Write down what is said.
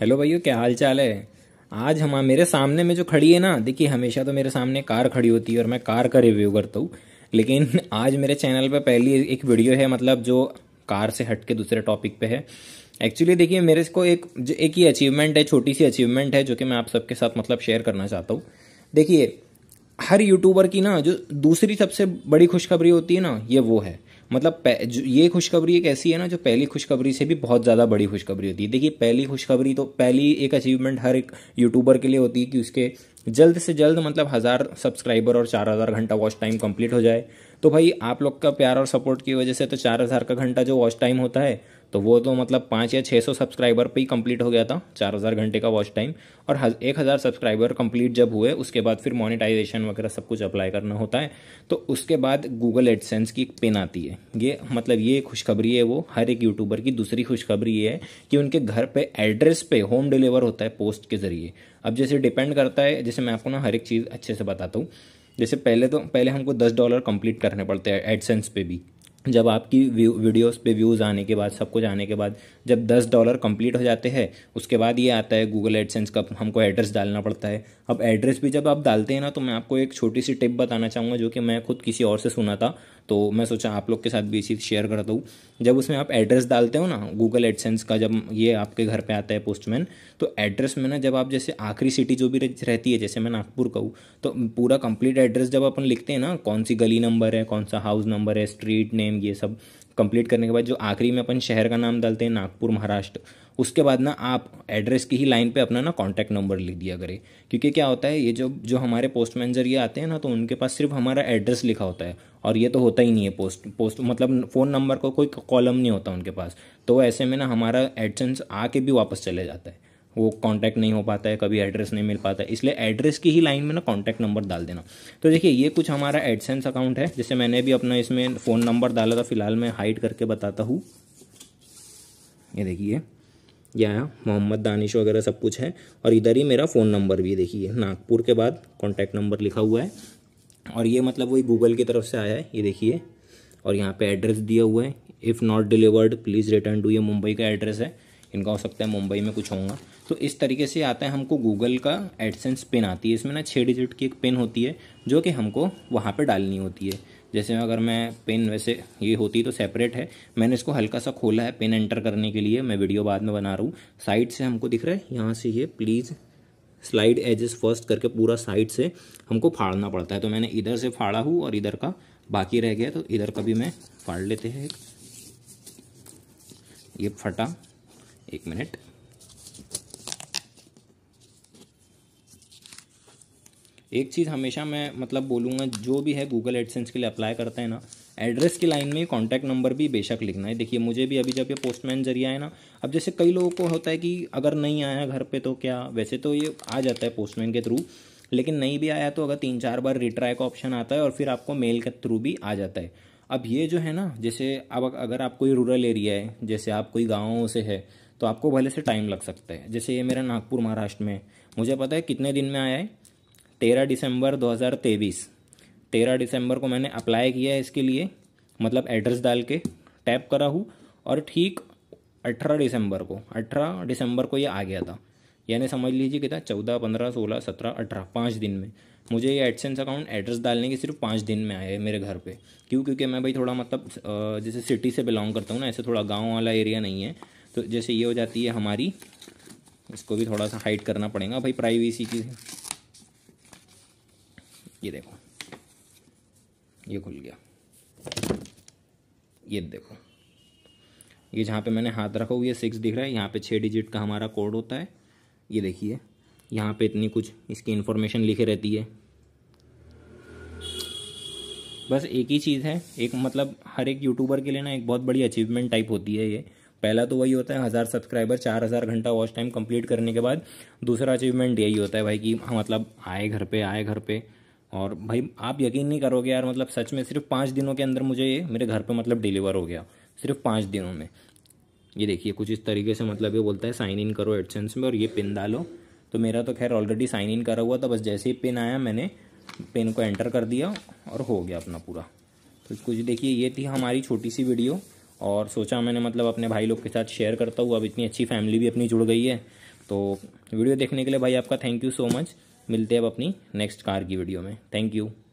hello भैया क्या हाल चाल है आज हम मेरे सामने में जो खड़ी है ना देखिए हमेशा तो मेरे सामने कार खड़ी होती है और मैं कार का रिव्यू करता हूँ लेकिन आज मेरे चैनल पर पहली एक वीडियो है मतलब जो कार से हट के दूसरे टॉपिक पे है एक्चुअली देखिए मेरे को एक एक ही अचीवमेंट है छोटी सी अचीवमेंट है जो कि मैं आप सबके साथ मतलब शेयर करना चाहता हूँ देखिए हर यूट्यूबर की ना जो दूसरी सबसे बड़ी खुशखबरी होती है ना ये वो है मतलब ये खुशखबरी एक ऐसी है ना जो पहली खुशखबरी से भी बहुत ज़्यादा बड़ी खुशखबरी होती है देखिए पहली खुशखबरी तो पहली एक अचीवमेंट हर एक यूट्यूबर के लिए होती है कि उसके जल्द से जल्द मतलब हज़ार सब्सक्राइबर और चार हज़ार घंटा वॉच टाइम कंप्लीट हो जाए तो भाई आप लोग का प्यार और सपोर्ट की वजह से तो चार हज़ार का घंटा जो वॉच टाइम होता है तो वो तो मतलब पाँच या छः सौ सब्सक्राइबर पे ही कंप्लीट हो गया था चार हज़ार घंटे का वॉच टाइम और हज, एक हज़ार सब्सक्राइबर कंप्लीट जब हुए उसके बाद फिर मोनेटाइजेशन वगैरह सब कुछ अप्लाई करना होता है तो उसके बाद गूगल एडसेंस की पिन आती है ये मतलब ये खुशखबरी है वो हर एक यूट्यूबर की दूसरी खुशखबरी ये है कि उनके घर पर एड्रेस पे होम डिलीवर होता है पोस्ट के ज़रिए अब जैसे डिपेंड करता है जैसे मैं आपको ना हर एक चीज़ अच्छे से बताता हूँ जैसे पहले तो पहले हमको दस डॉलर कंप्लीट करने पड़ते हैं एडसेंस पे भी जब आपकी व्यू वीडियोस पे व्यूज़ आने के बाद सब कुछ आने के बाद जब दस डॉलर कंप्लीट हो जाते हैं उसके बाद ये आता है गूगल एडसेंस का हमको एड्रेस डालना पड़ता है अब एड्रेस भी जब आप डालते हैं ना तो मैं आपको एक छोटी सी टिप बताना चाहूँगा जो कि मैं खुद किसी और से सुना था तो मैं सोचा आप लोग के साथ भी इसी शेयर करता हूँ जब उसमें आप एड्रेस डालते हो ना गूगल एडसेंस का जब ये आपके घर पर आता है पोस्टमैन तो एड्रेस में ना जब आप जैसे आखिरी सिटी जो भी रहती है जैसे मैं नागपुर का हूँ तो पूरा कंप्लीट एड्रेस जब अपन लिखते हैं ना कौन सी गली नंबर है कौन सा हाउस नंबर है स्ट्रीट नेम ये सब कंप्लीट करने के बाद जो आखिरी में अपन शहर का नाम डालते हैं नागपुर महाराष्ट्र उसके बाद ना आप एड्रेस की ही लाइन पे अपना ना कॉन्टैक्ट नंबर लिख दिया करें क्योंकि क्या होता है ये जो जो हमारे पोस्ट मैनेजर ये आते हैं ना तो उनके पास सिर्फ हमारा एड्रेस लिखा होता है और ये तो होता ही नहीं है पोस्ट पोस्ट मतलब फ़ोन नंबर का को कोई कॉलम नहीं होता उनके पास तो ऐसे में ना हमारा एडसेंस आके भी वापस चले जाता है वो कांटेक्ट नहीं हो पाता है कभी एड्रेस नहीं मिल पाता है इसलिए एड्रेस की ही लाइन में ना कांटेक्ट नंबर डाल देना तो देखिए ये कुछ हमारा एडसेंस अकाउंट है जैसे मैंने भी अपना इसमें फ़ोन नंबर डाला था फिलहाल मैं हाइड करके बताता हूँ ये देखिए यहाँ मोहम्मद दानिश वगैरह सब कुछ है और इधर ही मेरा फ़ोन नंबर भी देखिए नागपुर के बाद कॉन्टैक्ट नंबर लिखा हुआ है और ये मतलब वही गूगल की तरफ से आया है ये देखिए और यहाँ पर एड्रेस दिया हुआ है if not delivered please return to ये मुंबई का एड्रेस है इनका हो सकता है मुंबई में कुछ होगा तो इस तरीके से आता है हमको गूगल का एडसेंस पिन आती है इसमें ना छः डिजिट की एक पिन होती है जो कि हमको वहाँ पर डालनी होती है जैसे अगर मैं पिन वैसे ये होती तो सेपरेट है मैंने इसको हल्का सा खोला है पिन एंटर करने के लिए मैं वीडियो बाद में बना रहा हूँ साइड से हमको दिख रहा है यहाँ से ये प्लीज़ स्लाइड एजेस फर्स्ट करके पूरा साइड से हमको फाड़ना पड़ता है तो मैंने इधर से फाड़ा हूँ और इधर का बाकी रह गया तो इधर का भी मैं फाड़ लेते हैं ये फटा एक मिनट एक चीज़ हमेशा मैं मतलब बोलूँगा जो भी है गूगल एडसेंस के लिए अप्लाई करते हैं ना एड्रेस की लाइन में कॉन्टैक्ट नंबर भी बेशक लिखना है देखिए मुझे भी अभी जब ये पोस्टमैन जरिए है ना अब जैसे कई लोगों को होता है कि अगर नहीं आया घर पे तो क्या वैसे तो ये आ जाता है पोस्टमैन के थ्रू लेकिन नहीं भी आया तो अगर तीन चार बार रिट्राई का ऑप्शन आता है और फिर आपको मेल के थ्रू भी आ जाता है अब ये जो है ना जैसे अब अगर आप कोई रूरल एरिया है जैसे आप कोई गाँव से है तो आपको भले से टाइम लग सकता है जैसे ये मेरा नागपुर महाराष्ट्र में मुझे पता है कितने दिन में आया है तेरह दिसंबर 2023 तेरह दिसंबर को मैंने अप्लाई किया है इसके लिए मतलब एड्रेस डाल के टैप करा हूँ और ठीक अठारह दिसंबर को अठारह दिसंबर को ये आ गया था यानी समझ लीजिए कितना चौदह पंद्रह सोलह सत्रह अठारह पाँच दिन में मुझे ये एडसेंस अकाउंट एड्रेस डालने के सिर्फ पाँच दिन में आया है मेरे घर पे क्यों क्योंकि मैं भाई थोड़ा मतलब जैसे सिटी से बिलोंग करता हूँ ना ऐसे थोड़ा गांव वाला एरिया नहीं है तो जैसे ये हो जाती है हमारी इसको भी थोड़ा सा हाइड करना पड़ेगा भाई प्राइवेसी की ये देखो ये खुल गया ये देखो ये जहाँ पे मैंने हाथ रखा हुआ ये सिक्स दिख रहा है यहाँ पे छः डिजिट का हमारा कोड होता है ये देखिए यहाँ पे इतनी कुछ इसकी इन्फॉर्मेशन लिखी रहती है बस एक ही चीज़ है एक मतलब हर एक यूट्यूबर के लिए ना एक बहुत बड़ी अचीवमेंट टाइप होती है ये पहला तो वही होता है हज़ार सब्सक्राइबर चार हज़ार घंटा वॉच टाइम कंप्लीट करने के बाद दूसरा अचीवमेंट यही होता है भाई कि हाँ, मतलब आए घर पे आए घर पे और भाई आप यकीन नहीं करोगे यार मतलब सच में सिर्फ पाँच दिनों के अंदर मुझे ये मेरे घर पर मतलब डिलीवर हो गया सिर्फ पाँच दिनों में ये देखिए कुछ इस तरीके से मतलब ये बोलता है साइन इन करो एडसेंस में और ये पिन डालो तो मेरा तो खैर ऑलरेडी साइन इन करा हुआ था बस जैसे ही पिन आया मैंने पिन को एंटर कर दिया और हो गया अपना पूरा तो कुछ देखिए ये थी हमारी छोटी सी वीडियो और सोचा मैंने मतलब अपने भाई लोग के साथ शेयर करता हूँ अब इतनी अच्छी फैमिली भी अपनी जुड़ गई है तो वीडियो देखने के लिए भाई आपका थैंक यू सो मच मिलते हैं अब अपनी नेक्स्ट कार की वीडियो में थैंक यू